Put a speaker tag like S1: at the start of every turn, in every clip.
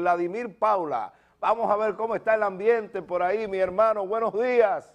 S1: Vladimir Paula. Vamos a ver cómo está el ambiente por ahí, mi hermano. Buenos días.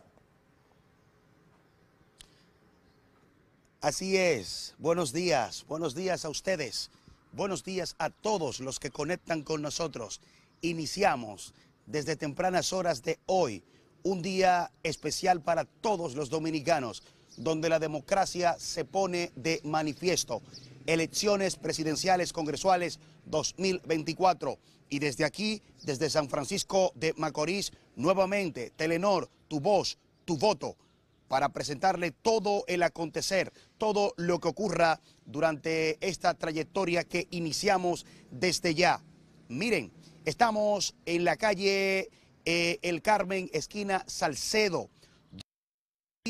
S1: Así es. Buenos días. Buenos días a ustedes. Buenos días a todos los que conectan con nosotros. Iniciamos desde tempranas horas de hoy un día especial para todos los dominicanos, donde la democracia se pone de manifiesto elecciones presidenciales congresuales 2024. Y desde aquí, desde San Francisco de Macorís, nuevamente, Telenor, tu voz, tu voto, para presentarle todo el acontecer, todo lo que ocurra durante esta trayectoria que iniciamos desde ya. Miren, estamos en la calle eh, El Carmen, esquina Salcedo.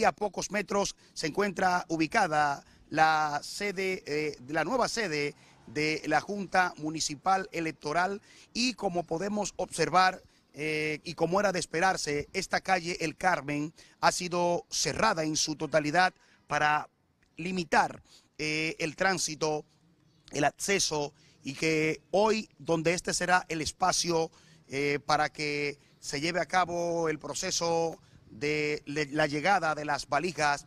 S1: A pocos metros se encuentra ubicada la sede, eh, la nueva sede de la Junta Municipal Electoral y como podemos observar eh, y como era de esperarse, esta calle El Carmen ha sido cerrada en su totalidad para limitar eh, el tránsito, el acceso y que hoy donde este será el espacio para que se lleve a cabo el proceso de la llegada de las valijas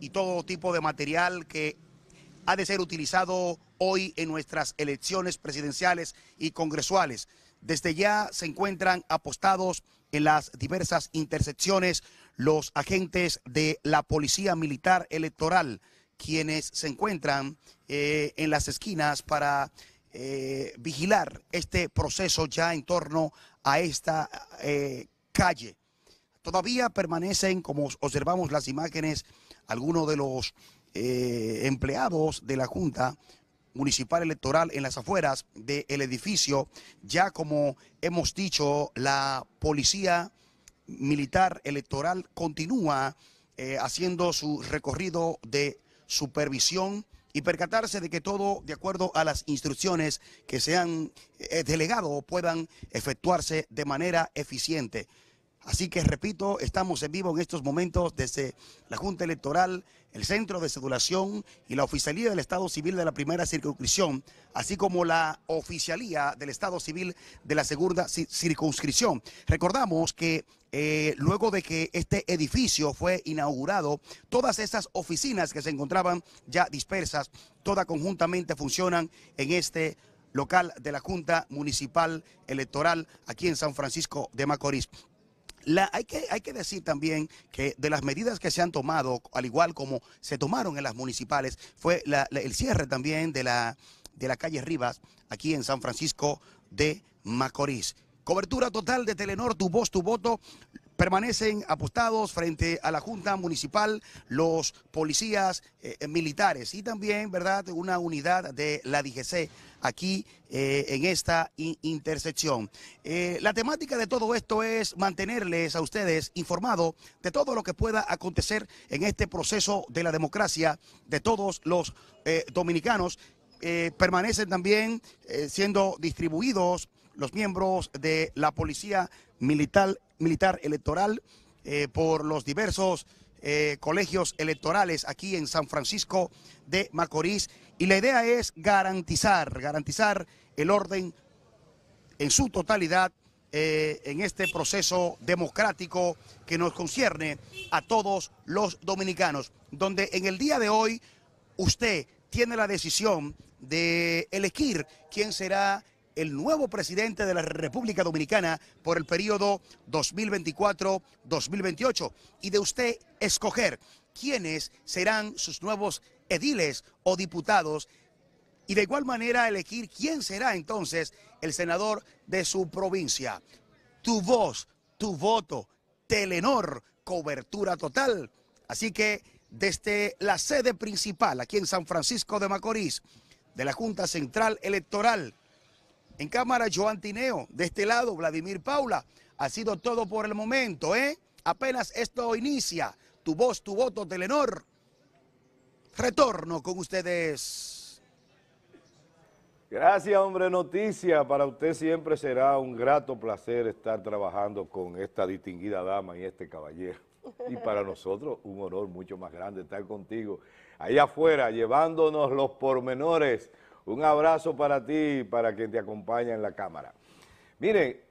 S1: y todo tipo de material que ha de ser utilizado hoy en nuestras elecciones presidenciales y congresuales. Desde ya se encuentran apostados en las diversas intersecciones los agentes de la Policía Militar Electoral, quienes se encuentran eh, en las esquinas para eh, vigilar este proceso ya en torno a esta eh, calle. Todavía permanecen, como observamos las imágenes, algunos de los eh, empleados de la Junta Municipal Electoral en las afueras del edificio. Ya como hemos dicho, la policía militar electoral continúa eh, haciendo su recorrido de supervisión y percatarse de que todo de acuerdo a las instrucciones que se han eh, delegado puedan efectuarse de manera eficiente. Así que repito, estamos en vivo en estos momentos desde la Junta Electoral, el Centro de Sedulación y la Oficialía del Estado Civil de la Primera Circunscripción, así como la Oficialía del Estado Civil de la Segunda Circunscripción. Recordamos que eh, luego de que este edificio fue inaugurado, todas esas oficinas que se encontraban ya dispersas, todas conjuntamente funcionan en este local de la Junta Municipal Electoral aquí en San Francisco de Macorís hay, que, decir también que de las medidas que se han tomado, al igual como se tomaron en las municipales, fue el cierre también de la, de la calle Rivas, aquí en San Francisco de Macorís. Cobertura total de Telenor, tu voz, tu voto. Permanecen apostados frente a la Junta Municipal los policías eh, eh, militares y también, ¿verdad?, una unidad de la DGC aquí eh, en esta intersección. la temática de todo esto es mantenerles a ustedes informados de todo lo que pueda acontecer en este proceso de la democracia de todos los dominicanos. permanecen también siendo distribuidos los miembros de la Policía Militar, Electoral eh, por los diversos eh, colegios electorales aquí en San Francisco de Macorís. Y la idea es garantizar, garantizar el orden en su totalidad eh, en este proceso democrático que nos concierne a todos los dominicanos, donde en el día de hoy usted tiene la decisión de elegir quién será el nuevo presidente de la República Dominicana por el periodo 2024-2028 y de usted escoger quiénes serán sus nuevos ediles o diputados y de igual manera elegir quién será entonces el senador de su provincia. Tu voz, tu voto, Telenor, cobertura total. Así que desde la sede principal aquí en San Francisco de Macorís, de la Junta Central Electoral, en cámara, Joan Tineo. De este lado, Vladimir Paula. Ha sido todo por el momento, ¿eh? Apenas esto inicia. Tu voz, tu voto, Telenor. Retorno con ustedes. Gracias, hombre, noticia. Para usted siempre será un grato placer estar trabajando con esta distinguida dama y este caballero. Y para nosotros un honor mucho más grande estar contigo allá afuera, llevándonos los pormenores un abrazo para ti, y para quien te acompaña en la cámara. Miren,